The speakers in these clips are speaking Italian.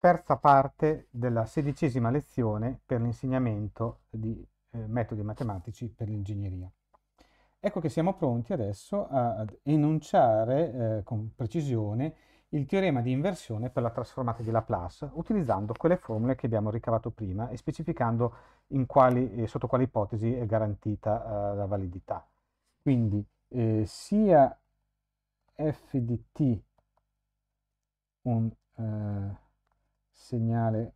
terza parte della sedicesima lezione per l'insegnamento di eh, metodi matematici per l'ingegneria. Ecco che siamo pronti adesso ad enunciare eh, con precisione il teorema di inversione per la trasformata di Laplace utilizzando quelle formule che abbiamo ricavato prima e specificando quali, eh, sotto quale ipotesi è garantita eh, la validità. Quindi eh, sia f di t un segnale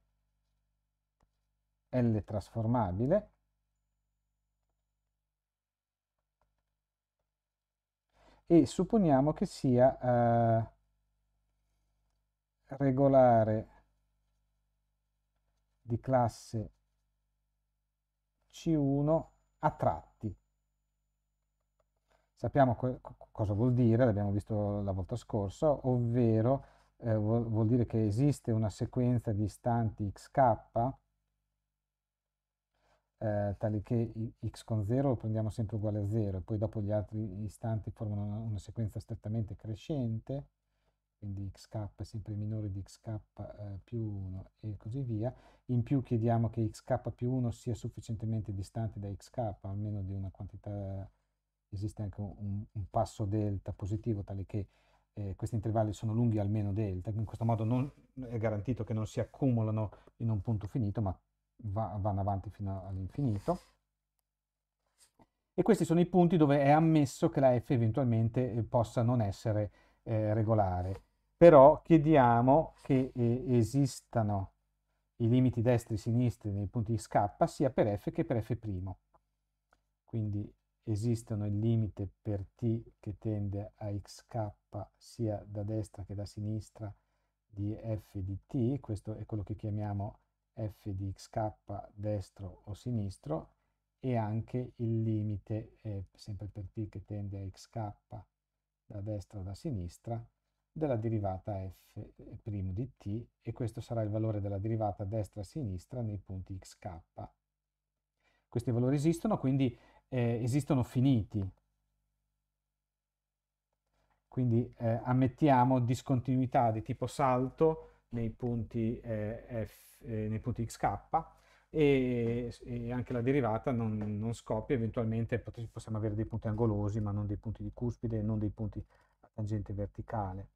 L trasformabile e supponiamo che sia eh, regolare di classe C1 a tratti. Sappiamo co cosa vuol dire, l'abbiamo visto la volta scorsa, ovvero eh, vuol, vuol dire che esiste una sequenza di istanti xk eh, tali che x con 0 lo prendiamo sempre uguale a 0 e poi dopo gli altri istanti formano una, una, sequenza strettamente crescente quindi xk è sempre minore di xk eh, più 1 e così via in più chiediamo che xk più 1 sia sufficientemente distante da xk almeno di una quantità esiste anche un, un passo delta positivo tale che eh, questi intervalli sono lunghi almeno delta, in questo modo non, è garantito che non si accumulano in un punto finito, ma va, vanno avanti fino all'infinito. E questi sono i punti dove è ammesso che la f eventualmente eh, possa non essere eh, regolare. Però chiediamo che eh, esistano i limiti destri e sinistri nei punti di K sia per f che per f'. Quindi esistono il limite per t che tende a xk sia da destra che da sinistra di f di t, questo è quello che chiamiamo f di xk destro o sinistro, e anche il limite, eh, sempre per t che tende a xk da destra o da sinistra, della derivata f' eh, di t, e questo sarà il valore della derivata destra-sinistra nei punti xk. Questi valori esistono, quindi eh, esistono finiti. Quindi eh, ammettiamo discontinuità di tipo salto nei punti, eh, F, eh, nei punti xk e, e, anche la derivata non, non scoppia, eventualmente possiamo avere dei punti angolosi ma non dei punti di cuspide, non dei punti a tangente verticale.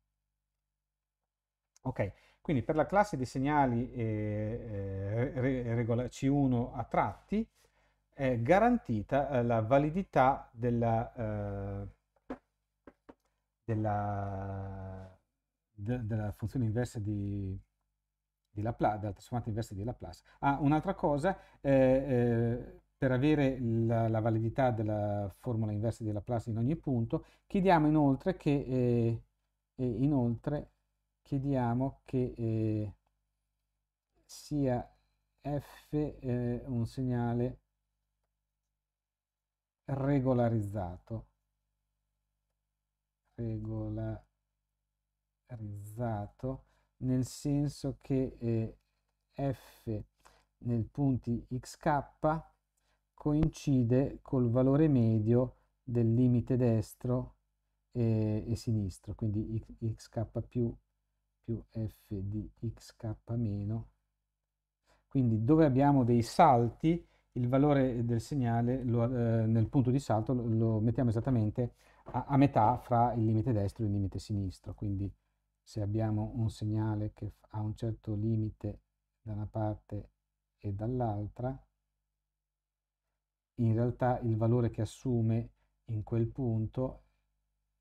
Ok, quindi per la classe dei segnali eh, eh, regola, C1 a tratti è garantita eh, la validità della, eh, della, de, della funzione inversa di, di Laplace, della trasformata inversa di Laplace. Ah, un'altra cosa, eh, eh, per avere la, la, validità della formula inversa di Laplace in ogni punto, chiediamo inoltre che, eh, inoltre chiediamo che eh, sia f eh, un segnale regolarizzato regolarizzato nel senso che eh, f nel punti xk coincide col valore medio del limite destro e, eh, e sinistro quindi xk più, più f di xk meno quindi dove abbiamo dei salti il valore del segnale lo, eh, nel punto di salto lo, lo mettiamo esattamente a, a, metà fra il limite destro e il limite sinistro, quindi se abbiamo un segnale che ha un certo limite da una parte e dall'altra, in realtà il valore che assume in quel punto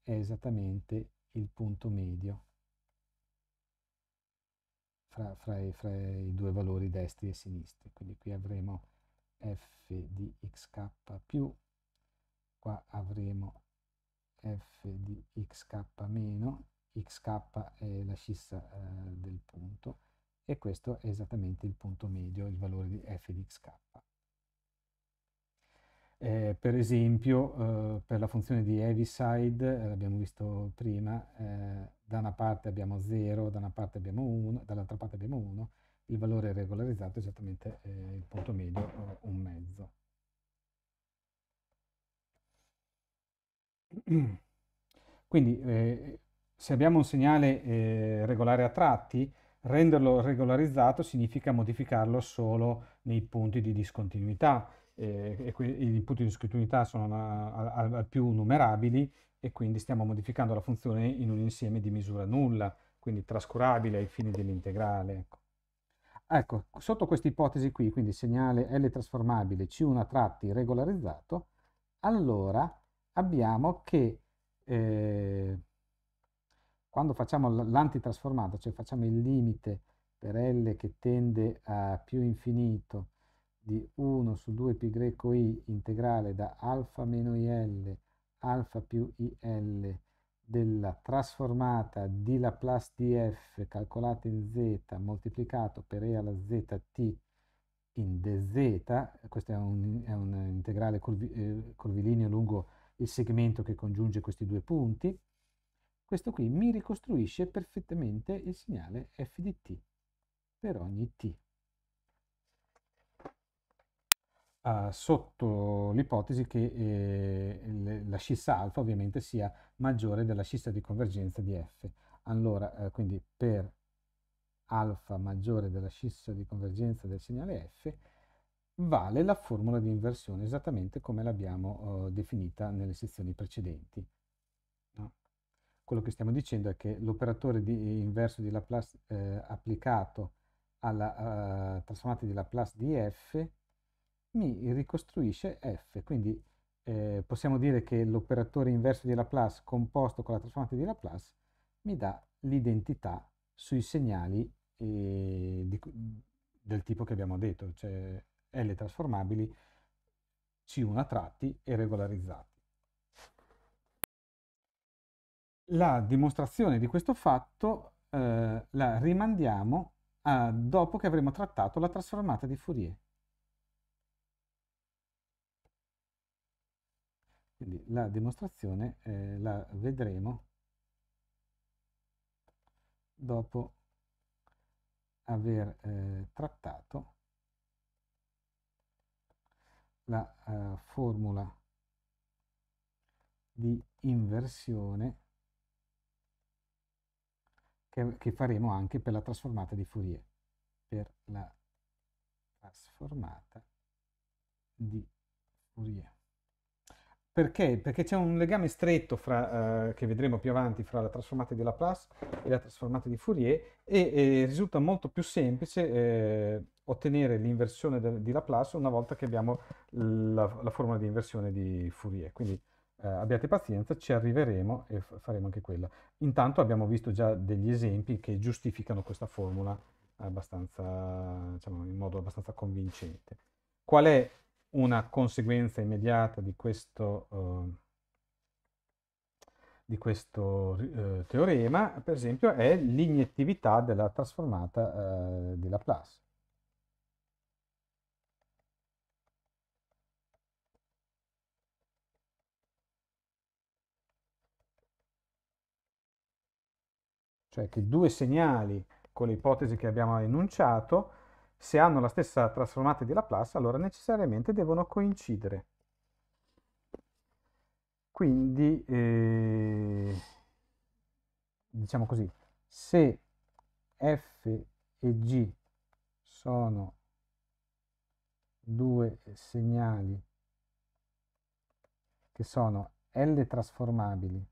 è esattamente il punto medio fra, fra, i, fra i due valori destri e sinistri. Quindi qui avremo f di xk più, qua avremo f di xk meno, xk è la scissa eh, del punto, e questo è esattamente il punto medio, il valore di f di xk. Eh, per esempio, eh, per la funzione di Heaviside, eh, l'abbiamo visto prima, eh, da una parte abbiamo 0, da una parte abbiamo 1, dall'altra parte abbiamo 1, il valore regolarizzato è esattamente eh, il punto medio, o un mezzo. Quindi eh, se abbiamo un segnale eh, regolare a tratti, renderlo regolarizzato significa modificarlo solo nei punti di discontinuità. Eh, I punti di discontinuità sono al più numerabili e quindi stiamo modificando la funzione in un insieme di misura nulla, quindi trascurabile ai fini dell'integrale. Ecco. Ecco, sotto questa ipotesi qui, quindi segnale L trasformabile C1 a tratti regolarizzato, allora abbiamo che eh, quando facciamo l'antitrasformato, cioè facciamo il limite per L che tende a più infinito di 1 su 2 pi greco i integrale da alfa meno il alfa più il della trasformata di Laplace di f calcolata in z moltiplicato per e alla zt in dz, questo è un, è un integrale curvi, eh, curvilineo lungo il segmento che congiunge questi due punti, questo qui mi ricostruisce perfettamente il segnale f di t per ogni t. Eh, sotto l'ipotesi che eh, la scissa alfa ovviamente sia maggiore della scissa di convergenza di f. Allora, eh, quindi per alfa maggiore della scissa di convergenza del segnale f vale la formula di inversione esattamente come l'abbiamo eh, definita nelle sezioni precedenti. No? Quello che stiamo dicendo è che l'operatore di inverso di Laplace eh, applicato alla uh, trasformata di Laplace di f mi ricostruisce f, quindi eh, possiamo dire che l'operatore inverso di Laplace composto con la trasformata di Laplace mi dà l'identità sui segnali eh, di, del tipo che abbiamo detto, cioè L trasformabili, C1 a tratti e regolarizzati. La dimostrazione di questo fatto eh, la rimandiamo a, dopo che avremo trattato la trasformata di Fourier. Quindi la dimostrazione eh, la vedremo dopo aver eh, trattato la eh, formula di inversione che, che, faremo anche per la trasformata di Fourier, per la trasformata di Fourier. Perché? Perché c'è un legame stretto fra, eh, che vedremo più avanti fra la trasformata di Laplace e la trasformata di Fourier e, e risulta molto più semplice eh, ottenere l'inversione de, di Laplace una volta che abbiamo la, la formula di inversione di Fourier. Quindi eh, abbiate pazienza, ci arriveremo e f- faremo anche quella. Intanto abbiamo visto già degli esempi che giustificano questa formula diciamo, in modo abbastanza convincente. Qual è una conseguenza immediata di questo, uh, di questo uh, teorema, per esempio, è l'iniettività della trasformata uh, eh, di Laplace. Cioè che due segnali con le ipotesi che abbiamo enunciato se hanno la stessa trasformata di Laplace, allora necessariamente devono coincidere. Quindi, eh, diciamo così, se F e G sono due segnali che sono L trasformabili,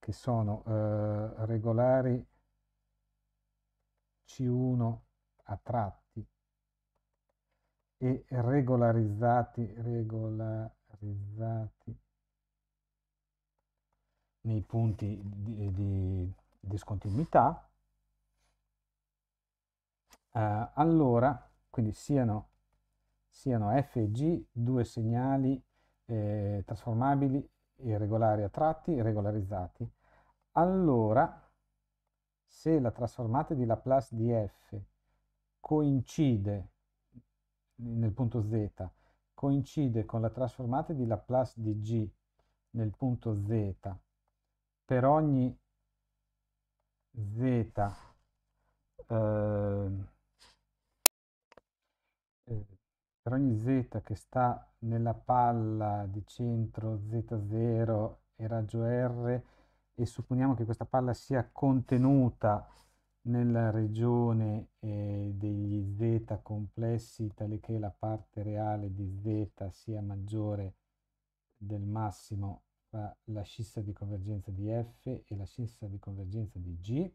che sono eh, regolari c1 a tratti e regolarizzati, regolarizzati nei punti di, di discontinuità, eh, allora, quindi siano, siano F e G due segnali eh, trasformabili irregolari a tratti, regolarizzati, allora se la trasformata di Laplace di f coincide nel punto z, coincide con la trasformata di Laplace di g nel punto z per ogni z eh, eh per ogni z che sta nella palla di centro z0 e raggio r e supponiamo che questa palla sia contenuta nella regione eh, degli z complessi tale che la parte reale di z sia maggiore del massimo tra la scissa di convergenza di f e la scissa di convergenza di g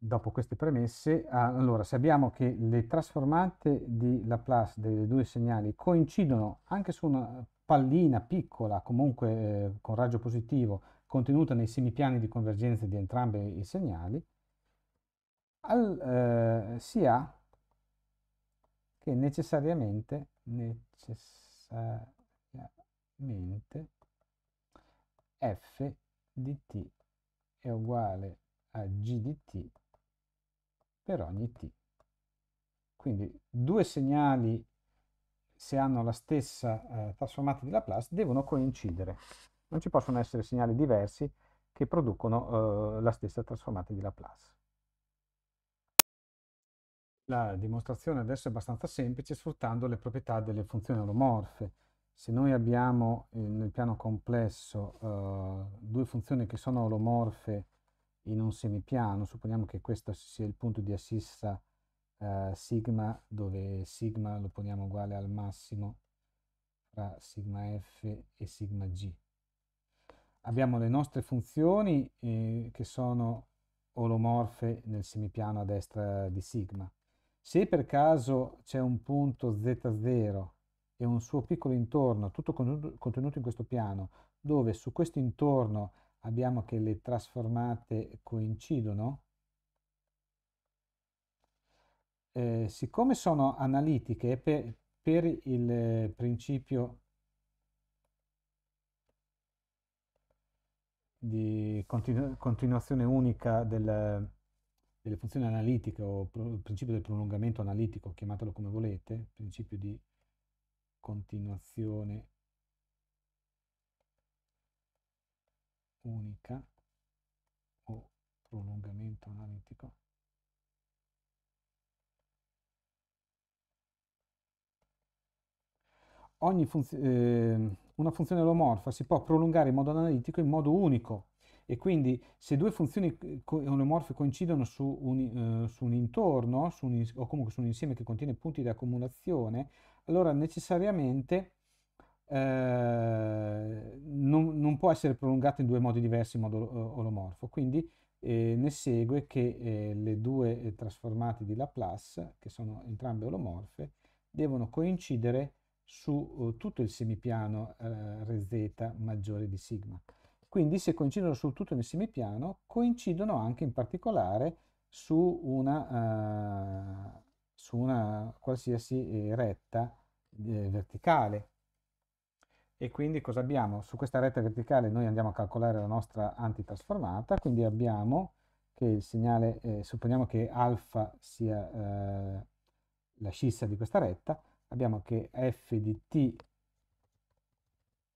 dopo queste premesse, ah, allora sappiamo che le trasformate di Laplace dei due segnali coincidono anche su una pallina piccola, comunque eh, con raggio positivo, contenuta nei semipiani di convergenza di entrambi i segnali, al, eh, si ha che necessariamente, necessariamente f di t è uguale a g di t per ogni t. Quindi due segnali se hanno la stessa eh, trasformata di Laplace, devono coincidere. Non ci possono essere segnali diversi che producono eh, la stessa trasformata di Laplace. La dimostrazione adesso è abbastanza semplice sfruttando le proprietà delle funzioni olomorfe. Se noi abbiamo eh, nel piano complesso eh, due funzioni che sono olomorfe in un semipiano, supponiamo che questo sia il punto di assista eh, sigma, dove sigma lo poniamo uguale al massimo fra sigma f e sigma g. Abbiamo le nostre funzioni eh, che sono olomorfe nel semipiano a destra di sigma. Se per caso c'è un punto z0 e un suo piccolo intorno, tutto contenuto in questo piano, dove su questo intorno abbiamo che le trasformate coincidono, eh, siccome sono analitiche per, per il eh, principio di continu continuazione unica del, delle funzioni analitiche o principio del prolungamento analitico, chiamatelo come volete, principio di continuazione unica o prolungamento analitico. funz eh, una funzione olomorfa si può prolungare in modo analitico in modo unico e quindi se due funzioni olomorfe coincidono su un, eh, su un intorno su un, o comunque su un insieme che contiene punti di accumulazione, allora necessariamente eh, non, non, può essere prolungata in due modi diversi in modo eh, olomorfo. Quindi eh, ne segue che eh, le due trasformate di Laplace, che sono entrambe olomorfe, devono coincidere su eh, tutto il semipiano eh, Rz maggiore di sigma. Quindi se coincidono su tutto il semipiano, coincidono anche in particolare su una, eh, su una qualsiasi eh, retta eh, verticale. E quindi cosa abbiamo? Su questa retta verticale noi andiamo a calcolare la nostra antitrasformata, quindi abbiamo che il segnale, eh, supponiamo che alfa sia la scissa di questa retta, abbiamo che f di t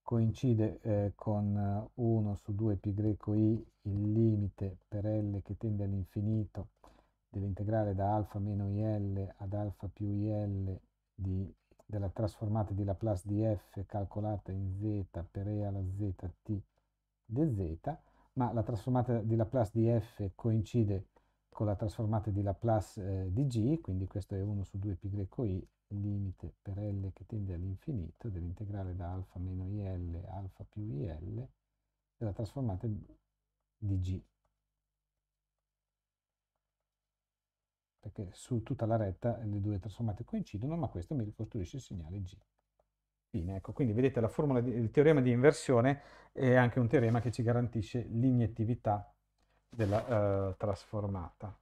coincide eh, con 1 eh, su 2 i il limite per L che tende all'infinito dell'integrale da alfa meno il ad alfa più il di, della trasformata di Laplace di f calcolata in z per e alla z zt dz, ma la trasformata di Laplace di f coincide con la trasformata di Laplace eh, di g, quindi questo è 1 su 2 i limite per L che tende all'infinito dell'integrale da alfa meno IL alfa più IL della trasformata di G. Perché su tutta la retta le due trasformate coincidono, ma questo mi ricostruisce il segnale G. Fine, ecco, quindi vedete di, il teorema di inversione è anche un teorema che ci garantisce l'iniettività della eh, trasformata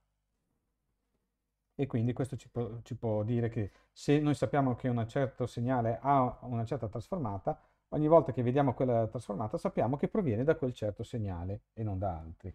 e quindi questo ci può, ci può, dire che se noi sappiamo che un certo segnale ha una certa trasformata, ogni volta che vediamo quella trasformata sappiamo che proviene da quel certo segnale e non da altri.